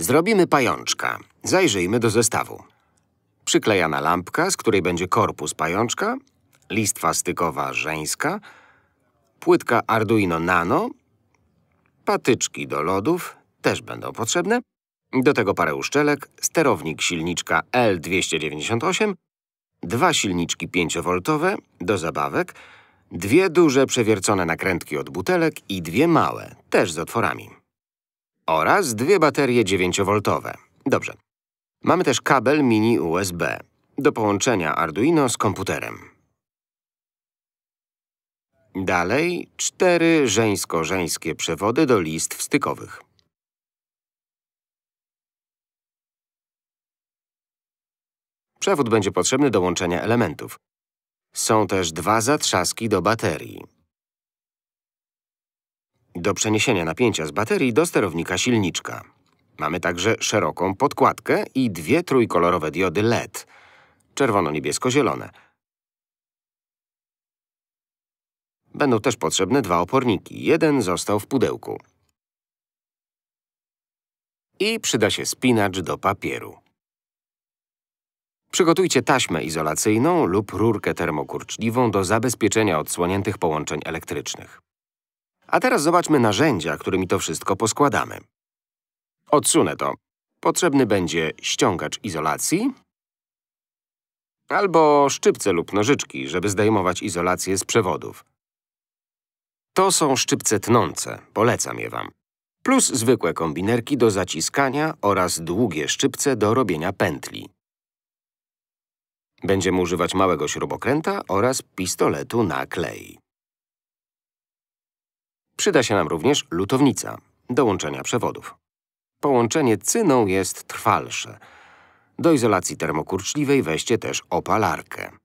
Zrobimy pajączka. Zajrzyjmy do zestawu. Przyklejana lampka, z której będzie korpus pajączka, listwa stykowa żeńska, płytka Arduino Nano, patyczki do lodów też będą potrzebne, do tego parę uszczelek, sterownik silniczka L298, dwa silniczki 5V do zabawek, dwie duże przewiercone nakrętki od butelek i dwie małe, też z otworami oraz dwie baterie 9V. Dobrze. Mamy też kabel mini USB do połączenia Arduino z komputerem. Dalej cztery żeńsko-żeńskie przewody do listw stykowych. Przewód będzie potrzebny do łączenia elementów. Są też dwa zatrzaski do baterii do przeniesienia napięcia z baterii do sterownika silniczka. Mamy także szeroką podkładkę i dwie trójkolorowe diody LED – czerwono-niebiesko-zielone. Będą też potrzebne dwa oporniki. Jeden został w pudełku. I przyda się spinacz do papieru. Przygotujcie taśmę izolacyjną lub rurkę termokurczliwą do zabezpieczenia odsłoniętych połączeń elektrycznych. A teraz zobaczmy narzędzia, którymi to wszystko poskładamy. Odsunę to. Potrzebny będzie ściągacz izolacji albo szczypce lub nożyczki, żeby zdejmować izolację z przewodów. To są szczypce tnące, polecam je wam. Plus zwykłe kombinerki do zaciskania oraz długie szczypce do robienia pętli. Będziemy używać małego śrubokręta oraz pistoletu na klej. Przyda się nam również lutownica do łączenia przewodów. Połączenie cyną jest trwalsze. Do izolacji termokurczliwej weźcie też opalarkę.